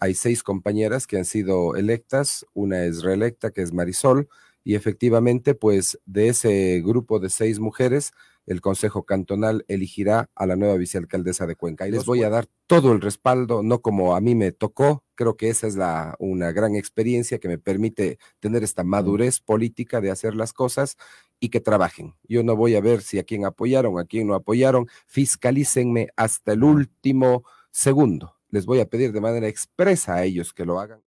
hay seis compañeras que han sido electas, una es reelecta, que es Marisol, y efectivamente, pues de ese grupo de seis mujeres, el Consejo Cantonal elegirá a la nueva vicealcaldesa de Cuenca. Y les voy a dar todo el respaldo, no como a mí me tocó. Creo que esa es la, una gran experiencia que me permite tener esta madurez política de hacer las cosas y que trabajen. Yo no voy a ver si a quién apoyaron, a quién no apoyaron. Fiscalícenme hasta el último segundo les voy a pedir de manera expresa a ellos que lo hagan.